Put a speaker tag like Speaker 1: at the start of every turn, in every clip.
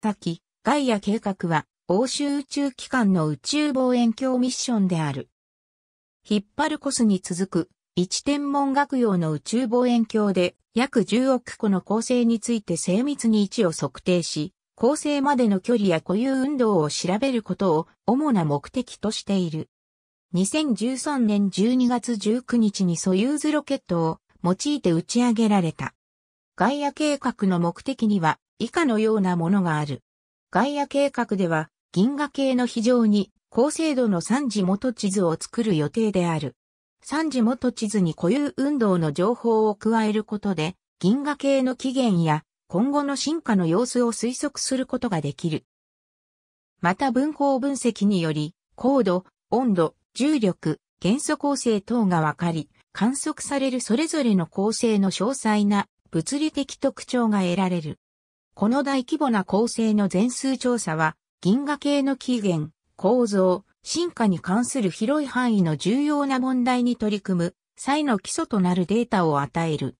Speaker 1: 滝、ガイア計画は、欧州宇宙機関の宇宙望遠鏡ミッションである。ヒッパルコスに続く、一天文学用の宇宙望遠鏡で、約10億個の恒星について精密に位置を測定し、恒星までの距離や固有運動を調べることを主な目的としている。2013年12月19日にソユーズロケットを用いて打ち上げられた。ガイア計画の目的には以下のようなものがある。ガイア計画では、銀河系の非常に高精度の三次元地図を作る予定である。三次元地図に固有運動の情報を加えることで、銀河系の起源や今後の進化の様子を推測することができる。また分光分析により、高度、温度、重力、元素構成等がわかり、観測されるそれぞれの構成の詳細な物理的特徴が得られる。この大規模な構成の全数調査は、銀河系の起源、構造、進化に関する広い範囲の重要な問題に取り組む際の基礎となるデータを与える。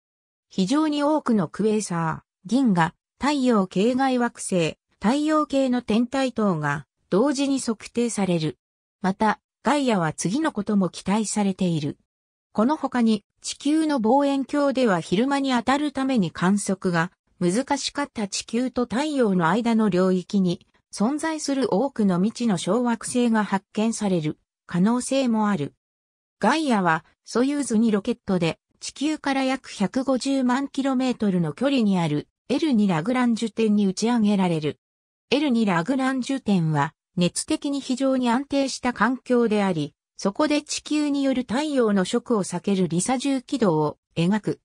Speaker 1: 非常に多くのクエーサー、銀河、太陽系外惑星、太陽系の天体等が同時に測定される。また、ガイアは次のことも期待されている。この他に地球の望遠鏡では昼間に当たるために観測が難しかった地球と太陽の間の領域に存在する多くの未知の小惑星が発見される可能性もある。ガイアはソユーズにロケットで地球から約150万キロメートルの距離にある L2 ラグランジュ点に打ち上げられる。L2 ラグランジュ点は熱的に非常に安定した環境であり、そこで地球による太陽の食を避けるリサ重軌道を描く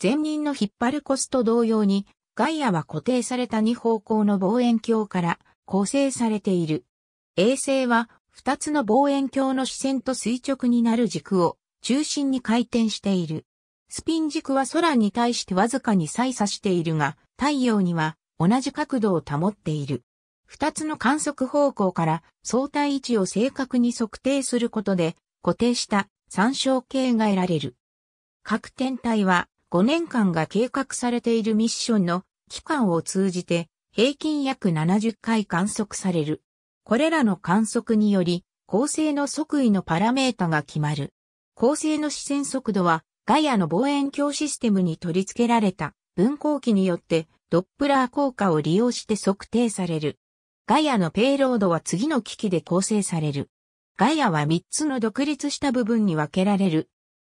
Speaker 1: 前任の引っ張るコスと同様に、外野は固定された2方向の望遠鏡から構成されている。衛星は2つの望遠鏡の視線と垂直になる軸を中心に回転している。スピン軸は空に対してわずかに差差しているが、太陽には同じ角度を保っている。2つの観測方向から相対位置を正確に測定することで固定した参照形が得られる。各天体は5年間が計画されているミッションの期間を通じて平均約70回観測される。これらの観測により、恒星の即位のパラメータが決まる。恒星の視線速度は、ガイアの望遠鏡システムに取り付けられた分光器によってドップラー効果を利用して測定される。ガイアのペイロードは次の機器で構成される。ガイアは3つの独立した部分に分けられる。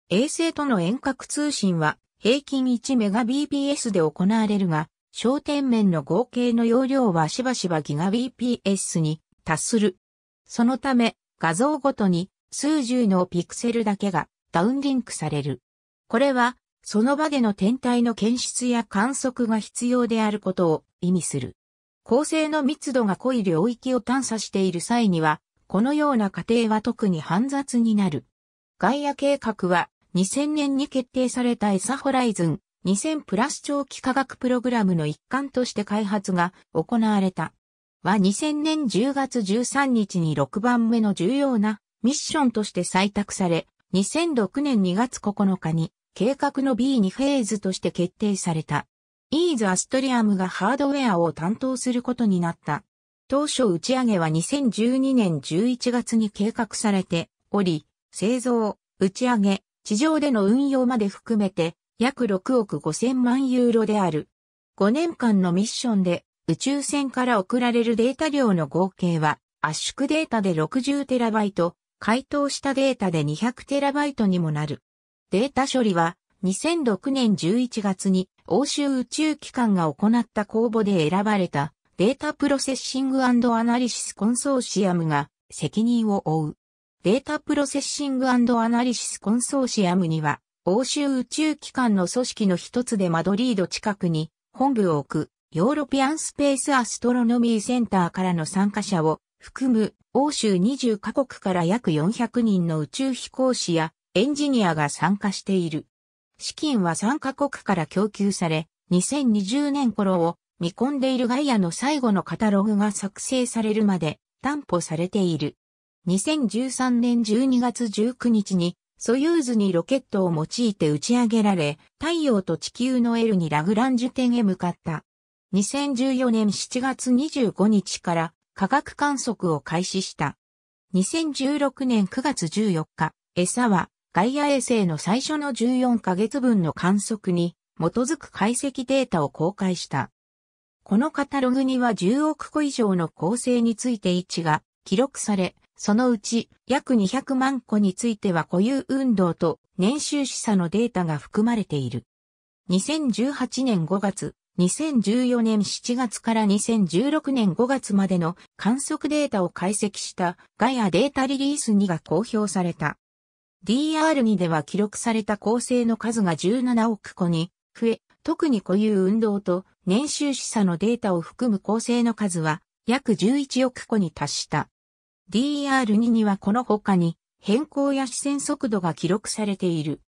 Speaker 1: 衛星との遠隔通信は平均 1Mbps で行われるが、焦点面の合計の容量はしばしば GBps に達する。そのため、画像ごとに数十のピクセルだけがダウンリンクされる。これは、その場での天体の検出や観測が必要であることを意味する。構成の密度が濃い領域を探査している際には、このような過程は特に煩雑になる。ガイア計画は2000年に決定されたエサホライズン2000プラス長期科学プログラムの一環として開発が行われた。は2000年10月13日に6番目の重要なミッションとして採択され、2006年2月9日に計画の B2 フェーズとして決定された。イーズ・アストリアムがハードウェアを担当することになった。当初打ち上げは2012年11月に計画されており、製造、打ち上げ、地上での運用まで含めて約6億5千万ユーロである。5年間のミッションで宇宙船から送られるデータ量の合計は圧縮データで6 0イト、回答したデータで2 0 0イトにもなる。データ処理は2006年11月に欧州宇宙機関が行った公募で選ばれたデータプロセッシングアナリシスコンソーシアムが責任を負う。データプロセッシングアナリシスコンソーシアムには、欧州宇宙機関の組織の一つでマドリード近くに本部を置く、ヨーロピアンスペースアストロノミーセンターからの参加者を含む欧州20カ国から約400人の宇宙飛行士やエンジニアが参加している。資金は3カ国から供給され、2020年頃を見込んでいるガイアの最後のカタログが作成されるまで担保されている。2013年12月19日に、ソユーズにロケットを用いて打ち上げられ、太陽と地球の L にラグランジュ点へ向かった。2014年7月25日から科学観測を開始した。2016年9月14日、餌はガイア衛星の最初の14ヶ月分の観測に基づく解析データを公開した。このカタログには10億個以上の構成について位置が記録され、そのうち約200万個については固有運動と年収示唆のデータが含まれている。2018年5月、2014年7月から2016年5月までの観測データを解析したガイアデータリリース2が公表された。DR2 では記録された構成の数が17億個に増え、特に固有運動と年収示唆のデータを含む構成の数は約11億個に達した。DR2 にはこの他に変更や視線速度が記録されている。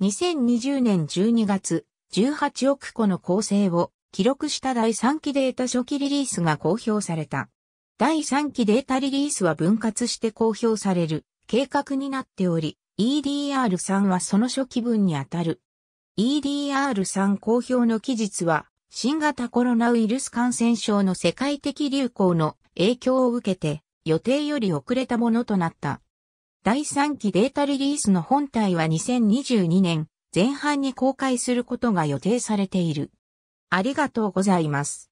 Speaker 1: 2020年12月、18億個の構成を記録した第3期データ初期リリースが公表された。第3期データリリースは分割して公表される計画になっており、EDR3 はその初期分にあたる。EDR3 公表の期日は、新型コロナウイルス感染症の世界的流行の影響を受けて、予定より遅れたものとなった。第3期データリリースの本体は2022年前半に公開することが予定されている。ありがとうございます。